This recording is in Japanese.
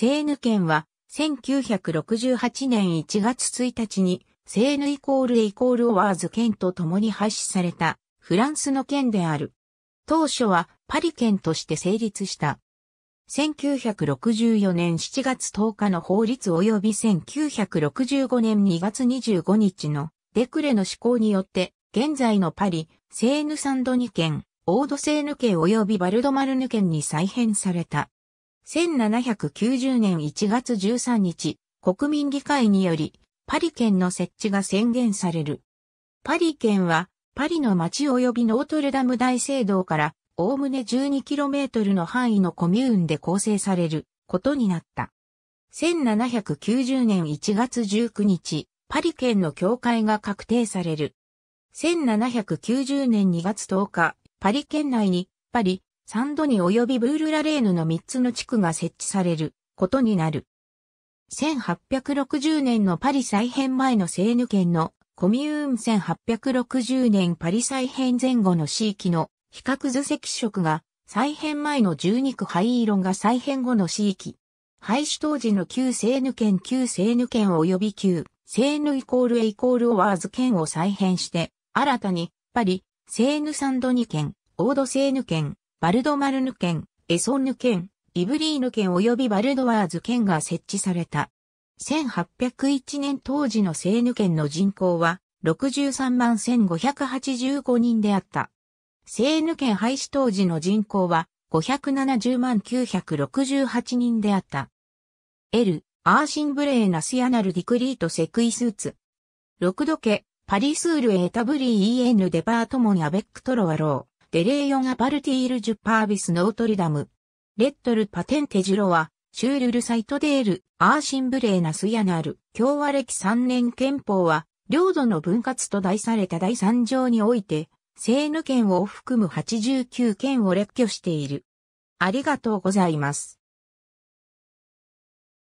セーヌ県は、1968年1月1日に、セーヌイコールイコールオワーズ県と共に廃止された、フランスの県である。当初は、パリ県として成立した。1964年7月10日の法律及び1965年2月25日のデクレの施行によって、現在のパリ、セーヌサンドニ県、オードセーヌ県及びバルドマルヌ県に再編された。1790年1月13日、国民議会により、パリ県の設置が宣言される。パリ県は、パリの町及びノートルダム大聖堂から、おおむね 12km の範囲のコミューンで構成されることになった。1790年1月19日、パリ県の教会が確定される。1790年2月10日、パリ県内に、パリ、サンドニ及びブールラレーヌの3つの地区が設置されることになる。1860年のパリ再編前のセーヌ県のコミューン1860年パリ再編前後の地域の比較図赤色が再編前の12区灰色が再編後の地域。廃止当時の旧セーヌ県旧セーヌ県及び旧セーヌイコールエイコールオワーズ県を再編して新たにパリ、セーヌサンドニ県、オードセーヌ県、バルドマルヌ県、エソンヌ県、イブリーヌ県及びバルドワーズ県が設置された。1801年当時のセーヌ県の人口は63万1585人であった。セーヌ県廃止当時の人口は570万968人であった。エル、アーシンブレーナスヤナルディクリートセクイスーツ。六度家、パリスールエタブリーイエヌデパートモンアベックトロワロー。デレーヨがパルティール・ジュパービス・ノートリダム。レットル・パテンテ・ジロは、シュールル・サイトデール、アーシンブレーナスヤナル、共和歴3年憲法は、領土の分割と題された第3条において、セーヌ県を含む89県を列挙している。ありがとうございます。